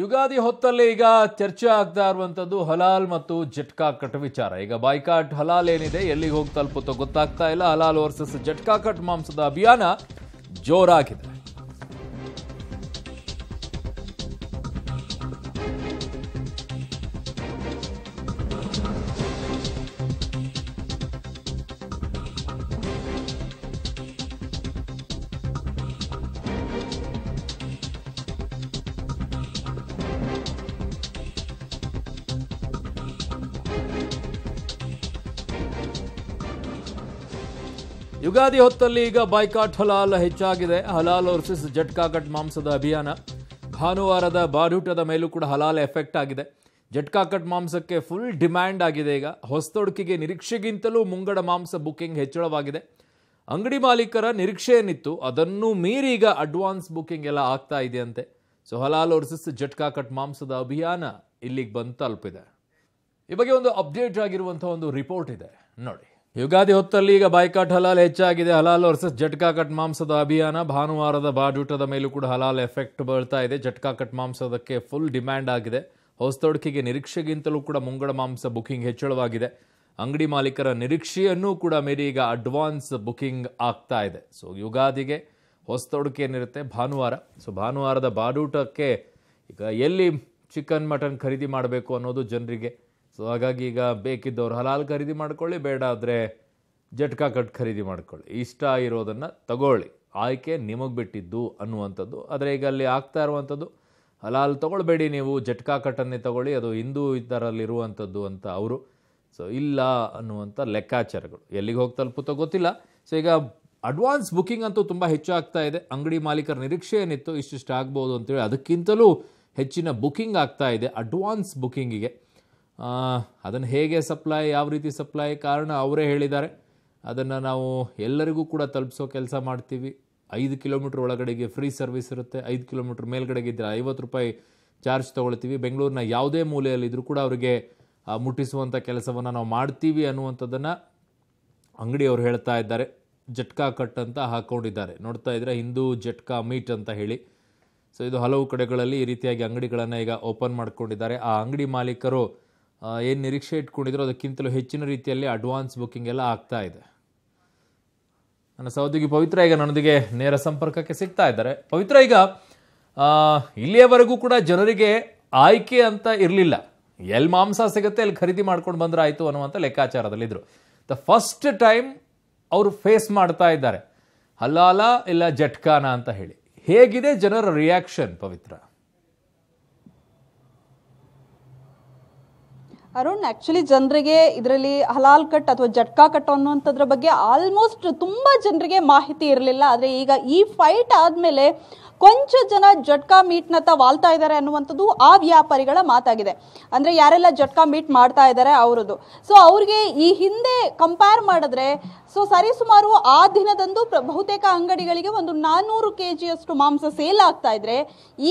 ಯುಗಾದಿ ಹೊತ್ತಲ್ಲಿ ಈಗ ಚರ್ಚೆ ಆಗ್ತಾ ಇರುವಂಥದ್ದು ಹಲಾಲ್ ಮತ್ತು ಜಟ್ಕಾ ಕಟ್ ವಿಚಾರ ಈಗ ಬಾಯ್ಕಾಟ್ ಹಲಾಲ್ ಏನಿದೆ ಎಲ್ಲಿಗೆ ಹೋಗಿ ತಲುಪುತ್ತೋ ಗೊತ್ತಾಗ್ತಾ ಇಲ್ಲ ಹಲಾಲ್ ವರ್ಸಸ್ ಜಟ್ಕಾ ಕಟ್ ಮಾಂಸದ ಅಭಿಯಾನ ಜೋರಾಗಿದೆ ಯುಗಾದಿ ಹೊತ್ತಲ್ಲಿ ಈಗ ಬಾಯ್ಕಾಟ್ ಹಲಾಲ್ ಹೆಚ್ಚಾಗಿದೆ ಹಲಾಲ್ ವರ್ಸಸ್ ಜಟ್ಕಾಕಟ್ ಮಾಂಸದ ಅಭಿಯಾನ ಭಾನುವಾರದ ಬಾಡೂಟದ ಮೇಲೂ ಕೂಡ ಹಲಾಲ್ ಎಫೆಕ್ಟ್ ಆಗಿದೆ ಜಟ್ಕಾಕಟ್ ಮಾಂಸಕ್ಕೆ ಫುಲ್ ಡಿಮ್ಯಾಂಡ್ ಆಗಿದೆ ಈಗ ಹೊಸತೊಡಕಿಗೆ ನಿರೀಕ್ಷೆಗಿಂತಲೂ ಮುಂಗಡ ಮಾಂಸ ಬುಕ್ಕಿಂಗ್ ಹೆಚ್ಚಳವಾಗಿದೆ ಅಂಗಡಿ ಮಾಲೀಕರ ನಿರೀಕ್ಷೆ ಏನಿತ್ತು ಅದನ್ನು ಮೀರಿ ಈಗ ಅಡ್ವಾನ್ಸ್ ಬುಕ್ಕಿಂಗ್ ಎಲ್ಲ ಆಗ್ತಾ ಇದೆ ಅಂತೆ ಸೊ ಹಲಾಲ್ ವರ್ಸಸ್ ಜಟ್ಕಾಕಟ್ ಮಾಂಸದ ಅಭಿಯಾನ ಇಲ್ಲಿಗೆ ಬಂದು ತಲುಪಿದೆ ಈ ಬಗ್ಗೆ ಒಂದು ಅಪ್ಡೇಟ್ ಆಗಿರುವಂಥ ಒಂದು ರಿಪೋರ್ಟ್ ಇದೆ ನೋಡಿ ಯುಗಾದಿ ಹೊತ್ತಲ್ಲಿ ಈಗ ಬಾಯ್ಕಾಟ್ ಹಲಾಲ್ ಹೆಚ್ಚಾಗಿದೆ ಹಲಾಲ್ ವರ್ಸಸ್ ಜಟ್ಕಾ ಕಟ್ ಮಾಂಸದ ಅಭಿಯಾನ ಭಾನುವಾರದ ಬಾಡೂಟದ ಮೇಲೂ ಕೂಡ ಹಲಾಲ್ ಎಫೆಕ್ಟ್ ಬೀಳ್ತಾ ಇದೆ ಜಟ್ಕಾ ಕಟ್ ಮಾಂಸದಕ್ಕೆ ಫುಲ್ ಡಿಮ್ಯಾಂಡ್ ಆಗಿದೆ ಹೊಸದೊಡಕಿಗೆ ನಿರೀಕ್ಷೆಗಿಂತಲೂ ಕೂಡ ಮುಂಗಡ ಮಾಂಸ ಬುಕಿಂಗ್ ಹೆಚ್ಚಳವಾಗಿದೆ ಅಂಗಡಿ ಮಾಲೀಕರ ನಿರೀಕ್ಷೆಯನ್ನೂ ಕೂಡ ಮೀರಿ ಈಗ ಅಡ್ವಾನ್ಸ್ ಬುಕಿಂಗ್ ಆಗ್ತಾ ಇದೆ ಸೊ ಯುಗಾದಿಗೆ ಹೊಸದೊಡಕಿ ಏನಿರುತ್ತೆ ಭಾನುವಾರ ಸೊ ಭಾನುವಾರದ ಬಾಡೂಟಕ್ಕೆ ಈಗ ಎಲ್ಲಿ ಚಿಕನ್ ಮಟನ್ ಖರೀದಿ ಮಾಡಬೇಕು ಅನ್ನೋದು ಜನರಿಗೆ ಸೊ ಹಾಗಾಗಿ ಈಗ ಬೇಕಿದ್ದವ್ರು ಹಲಾಲ್ ಖರೀದಿ ಮಾಡ್ಕೊಳ್ಳಿ ಬೇಡ ಆದರೆ ಜಟ್ಕಾ ಕಟ್ ಖರೀದಿ ಮಾಡ್ಕೊಳ್ಳಿ ಇಷ್ಟ ಇರೋದನ್ನು ತಗೊಳ್ಳಿ ಆಯ್ಕೆ ನಿಮಗೆ ಬಿಟ್ಟಿದ್ದು ಅನ್ನುವಂಥದ್ದು ಆದರೆ ಈಗ ಅಲ್ಲಿ ಆಗ್ತಾ ಇರುವಂಥದ್ದು ಹಲಾಲ್ ತೊಗೊಳ್ಬೇಡಿ ನೀವು ಜಟ್ಕಾ ಕಟ್ಟನ್ನೇ ತಗೊಳ್ಳಿ ಅದು ಹಿಂದೂ ಇದರಲ್ಲಿರುವಂಥದ್ದು ಅಂತ ಅವರು ಸೊ ಇಲ್ಲ ಅನ್ನುವಂಥ ಲೆಕ್ಕಾಚಾರಗಳು ಎಲ್ಲಿಗೆ ಹೋಗಿ ತಲುಪುತ್ತೋ ಗೊತ್ತಿಲ್ಲ ಸೊ ಈಗ ಅಡ್ವಾನ್ಸ್ ಬುಕ್ಕಿಂಗ್ ಅಂತೂ ತುಂಬ ಹೆಚ್ಚು ಆಗ್ತಾ ಇದೆ ಅಂಗಡಿ ಮಾಲೀಕರ ನಿರೀಕ್ಷೆ ಏನಿತ್ತು ಇಷ್ಟಿಷ್ಟು ಆಗ್ಬೋದು ಅಂತೇಳಿ ಅದಕ್ಕಿಂತಲೂ ಹೆಚ್ಚಿನ ಬುಕ್ಕಿಂಗ್ ಆಗ್ತಾ ಇದೆ ಅಡ್ವಾನ್ಸ್ ಬುಕ್ಕಿಂಗಿಗೆ ಅದನ್ನು ಹೇಗೆ ಸಪ್ಲೈ ಯಾವ ರೀತಿ ಸಪ್ಲೈ ಕಾರಣ ಅವರೇ ಹೇಳಿದ್ದಾರೆ ಅದನ್ನು ನಾವು ಎಲ್ಲರಿಗೂ ಕೂಡ ತಲುಪಿಸೋ ಕೆಲಸ ಮಾಡ್ತೀವಿ ಐದು ಕಿಲೋಮೀಟ್ರ್ ಒಳಗಡೆಗೆ ಫ್ರೀ ಸರ್ವಿಸ್ ಇರುತ್ತೆ ಐದು ಕಿಲೋಮೀಟ್ರ್ ಮೇಲ್ಗಡೆಗೆ ಇದ್ದರೆ ಐವತ್ತು ರೂಪಾಯಿ ಚಾರ್ಜ್ ತೊಗೊಳ್ತೀವಿ ಬೆಂಗಳೂರಿನ ಯಾವುದೇ ಮೂಲೆಯಲ್ಲಿದ್ದರೂ ಕೂಡ ಅವರಿಗೆ ಮುಟ್ಟಿಸುವಂಥ ಕೆಲಸವನ್ನು ನಾವು ಮಾಡ್ತೀವಿ ಅನ್ನುವಂಥದ್ದನ್ನು ಅಂಗಡಿಯವರು ಹೇಳ್ತಾ ಇದ್ದಾರೆ ಜಟ್ಕಾ ಕಟ್ ಅಂತ ಹಾಕ್ಕೊಂಡಿದ್ದಾರೆ ನೋಡ್ತಾ ಇದ್ದರೆ ಹಿಂದೂ ಜಟ್ಕಾ ಮೀಟ್ ಅಂತ ಹೇಳಿ ಸೊ ಇದು ಹಲವು ಕಡೆಗಳಲ್ಲಿ ಈ ರೀತಿಯಾಗಿ ಅಂಗಡಿಗಳನ್ನು ಈಗ ಓಪನ್ ಮಾಡ್ಕೊಂಡಿದ್ದಾರೆ ಆ ಅಂಗಡಿ ಮಾಲೀಕರು ಏನು ನಿರೀಕ್ಷೆ ಇಟ್ಕೊಂಡಿದ್ರು ಅದಕ್ಕಿಂತಲೂ ಹೆಚ್ಚಿನ ರೀತಿಯಲ್ಲಿ ಅಡ್ವಾನ್ಸ್ ಬುಕ್ಕಿಂಗ್ ಎಲ್ಲ ಆಗ್ತಾ ಇದೆ ನನ್ನ ಸಹೋದ್ಯೋಗಿ ಪವಿತ್ರ ಈಗ ನನ್ನೊಂದಿಗೆ ನೇರ ಸಂಪರ್ಕಕ್ಕೆ ಸಿಗ್ತಾ ಇದ್ದಾರೆ ಪವಿತ್ರ ಈಗ ಇಲ್ಲಿಯವರೆಗೂ ಕೂಡ ಜನರಿಗೆ ಆಯ್ಕೆ ಅಂತ ಇರಲಿಲ್ಲ ಎಲ್ಲಿ ಮಾಂಸ ಸಿಗುತ್ತೆ ಅಲ್ಲಿ ಖರೀದಿ ಮಾಡ್ಕೊಂಡು ಬಂದ್ರೆ ಆಯಿತು ಅನ್ನುವಂಥ ಲೆಕ್ಕಾಚಾರದಲ್ಲಿದ್ದರು ದ ಫಸ್ಟ್ ಟೈಮ್ ಅವರು ಫೇಸ್ ಮಾಡ್ತಾ ಇದ್ದಾರೆ ಹಲಾಲ ಇಲ್ಲ ಜಟ್ಕಾನ ಅಂತ ಹೇಳಿ ಹೇಗಿದೆ ಜನರ ರಿಯಾಕ್ಷನ್ ಪವಿತ್ರ ಅರುಣ್ ಆಕ್ಚುಲಿ ಜನರಿಗೆ ಇದರಲ್ಲಿ ಹಲಾಲ್ ಕಟ್ ಅಥವಾ ಜಟ್ಕಾ ಕಟ್ ಅನ್ನುವಂಥದ್ರ ಬಗ್ಗೆ ಆಲ್ಮೋಸ್ಟ್ ತುಂಬ ಜನರಿಗೆ ಮಾಹಿತಿ ಇರಲಿಲ್ಲ ಆದರೆ ಈಗ ಈ ಫೈಟ್ ಆದಮೇಲೆ ಕೊಂಚ ಜನ ಜಟ್ಕಾ ಮೀಟ್ನತ್ತ ವಾಲ್ತಾ ಇದ್ದಾರೆ ಅನ್ನುವಂಥದ್ದು ಆ ವ್ಯಾಪಾರಿಗಳ ಮಾತಾಗಿದೆ ಅಂದರೆ ಯಾರೆಲ್ಲ ಜಟ್ಕಾ ಮೀಟ್ ಮಾಡ್ತಾ ಇದ್ದಾರೆ ಅವರದು ಸೊ ಅವ್ರಿಗೆ ಈ ಹಿಂದೆ ಕಂಪೇರ್ ಮಾಡಿದ್ರೆ ಸೊ ಸರಿಸುಮಾರು ಆ ದಿನದಂದು ಬಹುತೇಕ ಅಂಗಡಿಗಳಿಗೆ ಒಂದು ನಾನ್ನೂರು ಕೆ ಜಿಯಷ್ಟು ಮಾಂಸ ಸೇಲ್ ಆಗ್ತಾ ಇದ್ರೆ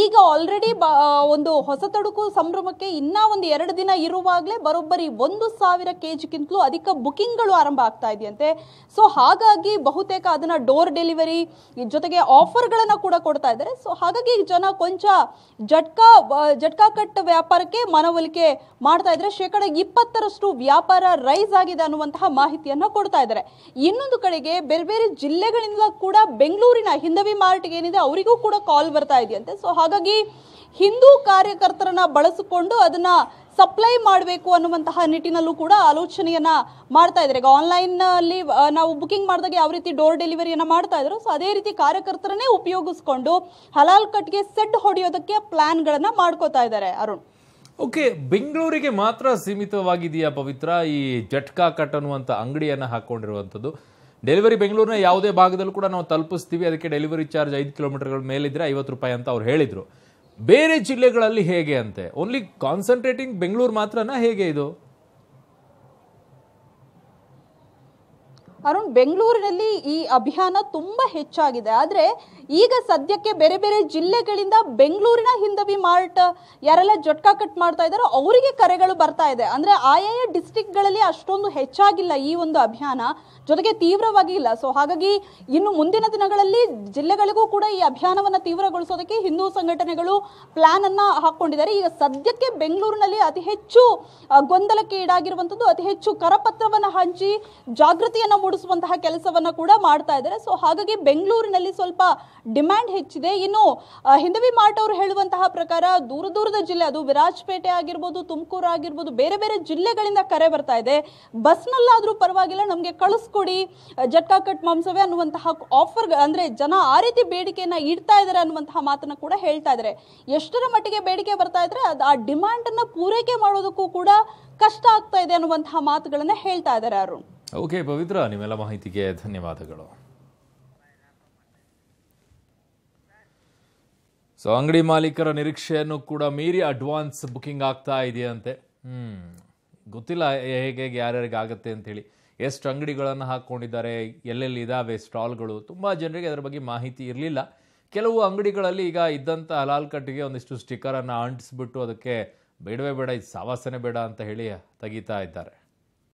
ಈಗ ಆಲ್ರೆಡಿ ಬ ಒಂದು ಹೊಸತಡುಕು ಸಂಭ್ರಮಕ್ಕೆ ಇನ್ನೂ ಒಂದು ಎರಡು ದಿನ ಇರುವಾಗಲೇ ಬರೋಬ್ಬರಿ ಒಂದು ಸಾವಿರ ಕೆ ಜಿಗಿಂತಲೂ ಅಧಿಕ ಬುಕಿಂಗ್ಗಳು ಆರಂಭ ಆಗ್ತಾ ಇದೆಯಂತೆ ಸೊ ಹಾಗಾಗಿ ಬಹುತೇಕ ಅದನ್ನು ಡೋರ್ ಡೆಲಿವರಿ ಜೊತೆಗೆ ಆಫರ್ಗಳನ್ನು ಕೂಡ ಕೊಡ್ತಾ ಇದ್ದಾರೆ ಸೊ ಹಾಗಾಗಿ ಜನ ಕೊಂಚ ಜಟ್ಕಾ ಜಟ್ಕಾ ಕಟ್ಟ ವ್ಯಾಪಾರಕ್ಕೆ ಮನವೊಲಿಕೆ ಮಾಡ್ತಾ ಇದ್ರೆ ಶೇಕಡ ಇಪ್ಪತ್ತರಷ್ಟು ವ್ಯಾಪಾರ ರೈಸ್ ಆಗಿದೆ ಅನ್ನುವಂತಹ ಮಾಹಿತಿಯನ್ನು ಕೊಡ್ತಾ ಇದ್ದಾರೆ ಇನ್ನೊಂದು ಕಡೆಗೆ ಬೇರೆ ಬೇರೆ ಜಿಲ್ಲೆಗಳಿಂದ ಕೂಡ ಬೆಂಗಳೂರಿನ ಹಿಂದವಿ ಮಾರ್ಟ್ ಏನಿದೆ ಅವರಿಗೂ ಕೂಡ ಕಾಲ್ ಬರ್ತಾ ಇದೆಯಂತೆ ಸೊ ಹಾಗಾಗಿ ಹಿಂದೂ ಕಾರ್ಯಕರ್ತರನ್ನ ಬಳಸಿಕೊಂಡು ಅದನ್ನ ಸಪ್ಲೈ ಮಾಡಬೇಕು ಅನ್ನುವಂತಹ ನಿಟ್ಟಿನಲ್ಲೂ ಕೂಡ ಆಲೋಚನೆಯನ್ನ ಮಾಡ್ತಾ ಇದ್ದಾರೆ ಈಗ ಆನ್ಲೈನ್ ಅಲ್ಲಿ ನಾವು ಬುಕಿಂಗ್ ಮಾಡಿದಾಗ ಯಾವ ರೀತಿ ಡೋರ್ ಡೆಲಿವರಿಯನ್ನ ಮಾಡ್ತಾ ಇದ್ರು ಸೊ ಅದೇ ರೀತಿ ಕಾರ್ಯಕರ್ತರನ್ನೇ ಉಪಯೋಗಿಸ್ಕೊಂಡು ಹಲಾಲ್ ಕಟ್ಗೆ ಸೆಟ್ ಹೊಡೆಯೋದಕ್ಕೆ ಗಳನ್ನ ಮಾಡ್ಕೋತಾ ಇದ್ದಾರೆ ಅರುಣ್ ಓಕೆ ಬೆಂಗಳೂರಿಗೆ ಮಾತ್ರ ಸೀಮಿತವಾಗಿದೆಯಾ ಪವಿತ್ರ ಈ ಜಟ್ಕಾ ಕಟ್ ಅನ್ನುವಂಥ ಅಂಗಡಿಯನ್ನು ಹಾಕ್ಕೊಂಡಿರುವಂಥದ್ದು ಡೆಲಿವರಿ ಬೆಂಗಳೂರಿನ ಯಾವುದೇ ಭಾಗದಲ್ಲೂ ಕೂಡ ನಾವು ತಲುಪಿಸ್ತೀವಿ ಅದಕ್ಕೆ ಡೆಲಿವರಿ ಚಾರ್ಜ್ ಐದು ಕಿಲೋಮೀಟರ್ಗಳ ಮೇಲಿದ್ದರೆ ಐವತ್ತು ರೂಪಾಯಿ ಅಂತ ಅವ್ರು ಹೇಳಿದರು ಬೇರೆ ಜಿಲ್ಲೆಗಳಲ್ಲಿ ಹೇಗೆ ಅಂತೆ ಓನ್ಲಿ ಕಾನ್ಸಂಟ್ರೇಟಿಂಗ್ ಬೆಂಗಳೂರು ಮಾತ್ರನಾ ಹೇಗೆ ಇದು ಅರುಣ್ ಬೆಂಗಳೂರಿನಲ್ಲಿ ಈ ಅಭಿಯಾನ ತುಂಬಾ ಹೆಚ್ಚಾಗಿದೆ ಆದರೆ ಈಗ ಸದ್ಯಕ್ಕೆ ಬೇರೆ ಬೇರೆ ಜಿಲ್ಲೆಗಳಿಂದ ಬೆಂಗಳೂರಿನ ಹಿಂದವಿ ಮಾರ್ಟ್ ಯಾರೆಲ್ಲ ಜೊಟ್ಕಾ ಕಟ್ ಮಾಡ್ತಾ ಇದ್ದಾರೋ ಅವರಿಗೆ ಕರೆಗಳು ಬರ್ತಾ ಇದೆ ಅಂದರೆ ಆಯಾಯ ಡಿಸ್ಟಿಕ್ಗಳಲ್ಲಿ ಅಷ್ಟೊಂದು ಹೆಚ್ಚಾಗಿಲ್ಲ ಈ ಒಂದು ಅಭಿಯಾನ ಜೊತೆಗೆ ತೀವ್ರವಾಗಿ ಇಲ್ಲ ಸೊ ಹಾಗಾಗಿ ಇನ್ನು ಮುಂದಿನ ದಿನಗಳಲ್ಲಿ ಜಿಲ್ಲೆಗಳಿಗೂ ಕೂಡ ಈ ಅಭಿಯಾನವನ್ನು ತೀವ್ರಗೊಳಿಸೋದಕ್ಕೆ ಹಿಂದೂ ಸಂಘಟನೆಗಳು ಪ್ಲಾನ್ ಅನ್ನ ಹಾಕೊಂಡಿದ್ದಾರೆ ಈಗ ಸದ್ಯಕ್ಕೆ ಬೆಂಗಳೂರಿನಲ್ಲಿ ಅತಿ ಹೆಚ್ಚು ಗೊಂದಲಕ್ಕೆ ಈಡಾಗಿರುವಂತದ್ದು ಅತಿ ಹೆಚ್ಚು ಕರಪತ್ರವನ್ನು ಹಂಚಿ ಜಾಗೃತಿಯನ್ನು ಮೂಡಿಸ ತೋರಿಸುವಂತಹ ಕೆಲಸವನ್ನ ಕೂಡ ಮಾಡ್ತಾ ಇದ್ದಾರೆ ಸೊ ಹಾಗಾಗಿ ಬೆಂಗಳೂರಿನಲ್ಲಿ ಸ್ವಲ್ಪ ಡಿಮ್ಯಾಂಡ್ ಹೆಚ್ಚಿದೆ ಇನ್ನು ಹಿಂದವಿ ಮಾರ್ಟ್ ಅವರು ಹೇಳುವಂತಹ ಪ್ರಕಾರ ದೂರ ದೂರದ ಜಿಲ್ಲೆ ಅದು ವಿರಾಜ್ಪೇಟೆ ಆಗಿರ್ಬೋದು ತುಮಕೂರು ಆಗಿರ್ಬೋದು ಬೇರೆ ಬೇರೆ ಜಿಲ್ಲೆಗಳಿಂದ ಕರೆ ಬರ್ತಾ ಇದೆ ಬಸ್ನಲ್ಲಾದರೂ ಪರವಾಗಿಲ್ಲ ನಮಗೆ ಕಳಿಸ್ಕೊಡಿ ಜಟ್ಕಾ ಕಟ್ ಮಾಂಸವೇ ಅನ್ನುವಂತಹ ಆಫರ್ ಅಂದರೆ ಜನ ಆ ರೀತಿ ಬೇಡಿಕೆಯನ್ನ ಇಡ್ತಾ ಇದ್ದಾರೆ ಅನ್ನುವಂತಹ ಮಾತನ್ನು ಕೂಡ ಹೇಳ್ತಾ ಇದ್ದಾರೆ ಎಷ್ಟರ ಮಟ್ಟಿಗೆ ಬೇಡಿಕೆ ಬರ್ತಾ ಇದ್ರೆ ಅದು ಆ ಡಿಮ್ಯಾಂಡನ್ನು ಪೂರೈಕೆ ಮಾಡೋದಕ್ಕೂ ಕೂಡ ಕಷ್ಟ ಆಗ್ತಾ ಇದೆ ಅನ್ನುವಂತಹ ಮಾತುಗಳನ್ನು ಹೇಳ್ತಾ ಇದ್ದಾರೆ ಅವರು ಓಕೆ ಪವಿತ್ರ ನಿಮ್ಮೆಲ್ಲ ಮಾಹಿತಿಗೆ ಧನ್ಯವಾದಗಳು ಸೊ ಅಂಗಡಿ ಮಾಲೀಕರ ನಿರೀಕ್ಷೆಯನ್ನು ಕೂಡ ಮೀರಿ ಅಡ್ವಾನ್ಸ್ ಬುಕ್ಕಿಂಗ್ ಆಗ್ತಾ ಇದೆಯಂತೆ ಹ್ಮ್ ಗೊತ್ತಿಲ್ಲ ಹೇಗೆ ಹೇಗೆ ಯಾರ್ಯಾರಿಗೆ ಅಂತ ಹೇಳಿ ಎಷ್ಟು ಅಂಗಡಿಗಳನ್ನು ಹಾಕ್ಕೊಂಡಿದ್ದಾರೆ ಎಲ್ಲೆಲ್ಲಿ ಇದಾವೆ ಸ್ಟಾಲ್ಗಳು ತುಂಬ ಜನರಿಗೆ ಅದರ ಬಗ್ಗೆ ಮಾಹಿತಿ ಇರಲಿಲ್ಲ ಕೆಲವು ಅಂಗಡಿಗಳಲ್ಲಿ ಈಗ ಇದ್ದಂಥ ಹಲಾಲ್ ಕಟ್ಟಿಗೆ ಒಂದಿಷ್ಟು ಸ್ಟಿಕ್ಕರನ್ನು ಅಂಟಿಸ್ಬಿಟ್ಟು ಅದಕ್ಕೆ ಬೇಡವೇ ಬೇಡ ಇದು ಸಾವಾಸನೆ ಬೇಡ ಅಂತ ಹೇಳಿ ತೆಗೀತಾ ಇದ್ದಾರೆ